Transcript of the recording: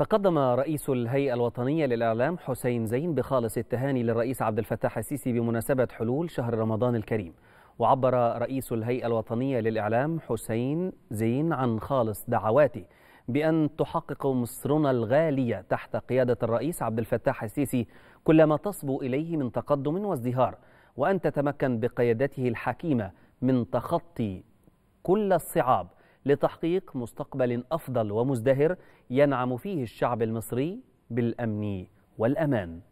تقدم رئيس الهيئة الوطنية للإعلام حسين زين بخالص التهاني للرئيس عبد الفتاح السيسي بمناسبة حلول شهر رمضان الكريم وعبر رئيس الهيئة الوطنية للإعلام حسين زين عن خالص دعواته بأن تحقق مصرنا الغالية تحت قيادة الرئيس عبد الفتاح السيسي كل ما تصبو إليه من تقدم وازدهار وأن تتمكن بقيادته الحكيمة من تخطي كل الصعاب لتحقيق مستقبل أفضل ومزدهر ينعم فيه الشعب المصري بالأمن والأمان